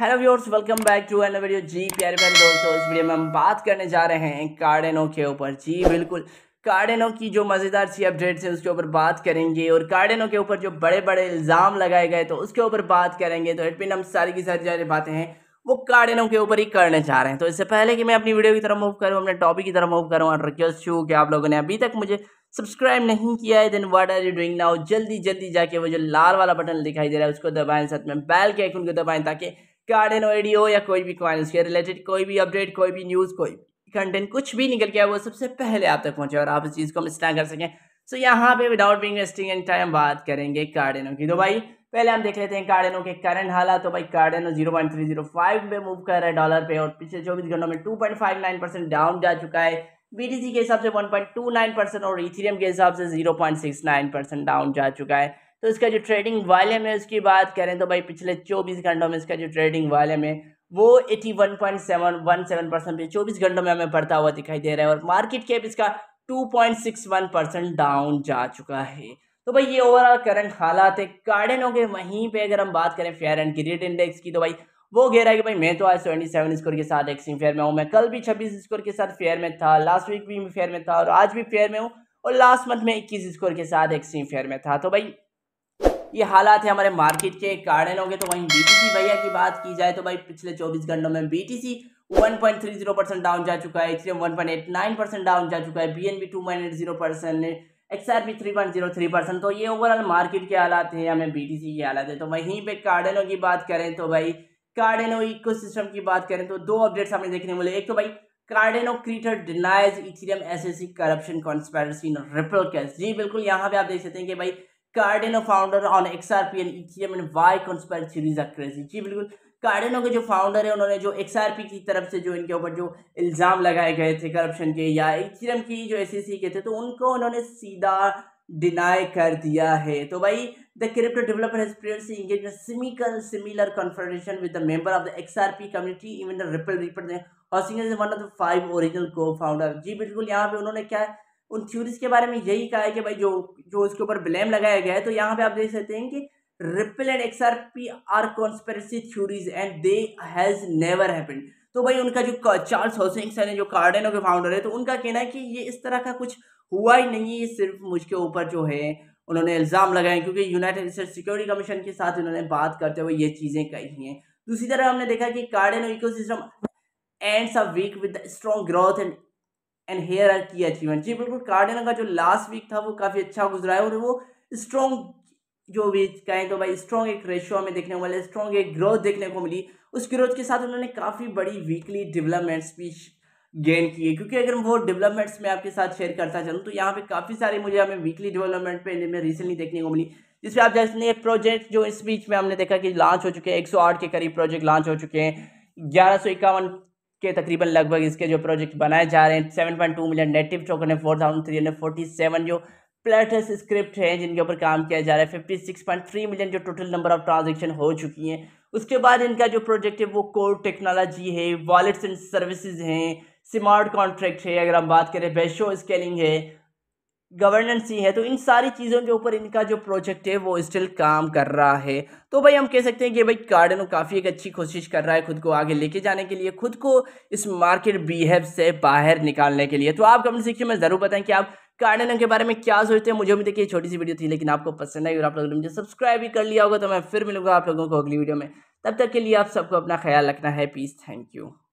hello viewers welcome back to an video जी प्यारे प्यारे दोस्तों इस वीडियो में हम बात करने जा रहे हैं कार्डेनो के ऊपर जी बिल्कुल कार्डेनो की जो मज़ेदार सी अपडेट्स हैं उसके ऊपर बात करेंगे और कार्डेनो के ऊपर जो बड़े बड़े इल्ज़ाम लगाए गए तो उसके ऊपर बात करेंगे तो एडमिन हम सारी की सारी सारी बातें हैं वो कार्डेनो के ऊपर ही करने जा रहे हैं तो इससे पहले कि मैं अपनी वीडियो की तरफ मूव करूँ अपने टॉपिक की तरफ मूव करूँ और रिक्वेस्ट हूँ कि आप लोगों ने अभी तक मुझे सब्सक्राइब नहीं किया है then what are you doing now जल्दी जल्दी जाके वो जो लाल वाला बटन दिखाई दे रहा है उसको दबाएं साथ में बैल के आइकन को दबाएं ताकि गार्डन ऑडियो या कोई भी कॉइन्स के रिलेटेड कोई भी अपडेट कोई भी न्यूज़ कोई भी कंटेंट कुछ भी निकल गया वो सबसे पहले आप तक पहुँचे और आप इस चीज़ को हम ना कर सकें सो so, यहाँ पे without being wasting and time बात करेंगे कार्डेनो की तो भाई पहले हम देख लेते हैं कार्डेनो के करंट हालात तो भाई Cardano zero point three zero five में मूव कर रहा है डॉलर पे और पिछले चौबीस घंटों में two point five nine percent down जा चुका है बीटीसी के हिसाब से one point two nine percent और इथेरियम के हिसाब से zero point six nine percent down जा चुका है तो इसका जो ट्रेडिंग वॉल्यूम है उसकी बात करें तो भाई पिछले चौबीस घंटों में इसका जो ट्रेडिंग वॉल्यूम है वो eighty one point seven one seven percent चौबीस घंटों में हमें बढ़ता हुआ दिखाई दे रहा है और मार्केट कैप इसका two point six one percent down जा चुका है तो भाई ये ओवरऑल करंट हालात है गार्डनों के वहीं पर अगर हम बात करें फेयर एंड ग्रेड इंडेक्स की तो भाई वो कह रहा है कि भाई मैं तो आज ट्वेंटी सेवन स्कोर के साथ एक्सिंग फेयर में हूँ मैं कल भी छब्बीस स्कोर के साथ फेयर में था लास्ट वीक भी फेयर में था और आज भी फेयर में हूँ और लास्ट मंथ में इक्कीस स्कोर के साथ एक्सिंग फेयर में था तो भाई ये हालात है हमारे मार्केट के कारण होंगे तो वहीं बीटीसी भैया की बात की जाए तो भाई पिछले 24 घंटों में बीटीसी 1.30 परसेंट डाउन जा चुका है इसलिए 1.89 परसेंट डाउन जा चुका है B N B two percent X R three point zero three percent तो ये ओवरऑल मार्केट के हालात है हमें बी टी सी के हालात है तो वहीं पे कार्डेनो की बात करें तो भाई कार्डेनो इको सिस्टम की बात करें तो दो अपडेट्स हमें देखने मिले एक तो भाई Cardano creator denies Ethereum SSC corruption conspiracy report जी बिल्कुल यहाँ पे आप देख सकते हैं कि भाई Cardano founder on XRP and Ethereum and Y conspiracies are crazy जी बिल्कुल कार्डेनो के जो फाउंडर है उन्होंने जो एक्सआरपी की तरफ से जो इनके ऊपर जो इल्ज़ाम लगाए गए थे करप्शन के या इथियम e की जो एसएससी e के थे तो उनको उन्होंने सीधा डिनाई कर दिया है तो भाई the crypto developer has previously engage in similar similar confrontation with the member of the XRP community even the ripple ripple ने हॉसिंग is one of the five original cofounder जी बिल्कुल यहां पे उन्होंने क्या है उन थ्योरीज के बारे में यही कहा है कि भाई जो जो उसके ऊपर ब्लेम लगाया गया है तो यहाँ पे आप देख सकते हैं कि ripple and X R P are conspiracy theories and they has never happened तो भाई उनका जो चार्ल्स हॉसिंगसन है जो कार्डेनो के फाउंडर है तो उनका कहना है कि ये इस तरह का कुछ हुआ ही नहीं है सिर्फ मुझके ऊपर जो है उन्होंने इल्ज़ाम लगाए क्योंकि यूनाइटेड स्टेट सिक्योरिटी कमीशन के साथ उन्होंने बात करते हुए ये चीज़ें कही हैं दूसरी तरह हमने देखा कि Cardano ecosystem ends a week with strong growth and and here are key achievement जी बिल्कुल कार्डिनल का जो लास्ट वीक था वो काफ़ी अच्छा गुजरा है और वो स्ट्रॉन्ग जो भी कहें तो भाई स्ट्रॉन्ग एक रेशियो हमें देखने को मिला स्ट्रॉन्ग एक ग्रोथ देखने को मिली उस ग्रोथ के साथ उन्होंने काफ़ी बड़ी वीकली डेवलपमेंट्स भी गेन किए क्योंकि अगर वो डेवलपमेंट्स में आपके साथ शेयर करता चलूँ तो यहाँ पे काफ़ी सारे मुझे हमें वीकली डेवलपमेंट पे में रिसेंटली देखने को मिली जिसमें आप जैसे प्रोजेक्ट जो इस बीच में हमने देखा कि लॉन्च हो चुके हैं एक के करीब प्रोजेक्ट लॉन्च हो चुके हैं ग्यारह सौ के तकरीबन लगभग इसके जो प्रोजेक्ट बनाए जा रहे हैं seven point two million native token है four thousand three hundred forty seven जो प्लेटस स्क्रिप्ट हैं जिनके ऊपर काम किया जा रहा है fifty six point three million जो टोटल नंबर ऑफ ट्रांजेक्शन हो चुकी हैं उसके बाद इनका जो प्रोजेक्ट है वो कोर टेक्नोलॉजी है वॉलेट्स एंड सर्विसेज हैं स्मार्ट कॉन्ट्रैक्ट है अगर हम बात करें बेशो स्केलिंग है गवर्नेंस ही है तो इन सारी चीज़ों के ऊपर इनका जो प्रोजेक्ट है वो स्टिल काम कर रहा है तो भाई हम कह सकते हैं कि भाई कार्डनो काफ़ी एक अच्छी कोशिश कर रहा है खुद को आगे लेके जाने के लिए खुद को इस मार्केट बिहेव से बाहर निकालने के लिए तो आप कमेंट सीखिए मैं ज़रूर बताएं कि आप कार्डनो के बारे में क्या सोचते हैं मुझे भी देखिए छोटी सी वीडियो थी लेकिन आपको पसंद आई और आप लोगों ने मुझे सब्सक्राइब भी कर लिया होगा तो मैं फिर मिलूंगा आप लोगों को अगली वीडियो में तब तक के लिए आप सबको अपना ख्याल रखना है प्लीज़ थैंक यू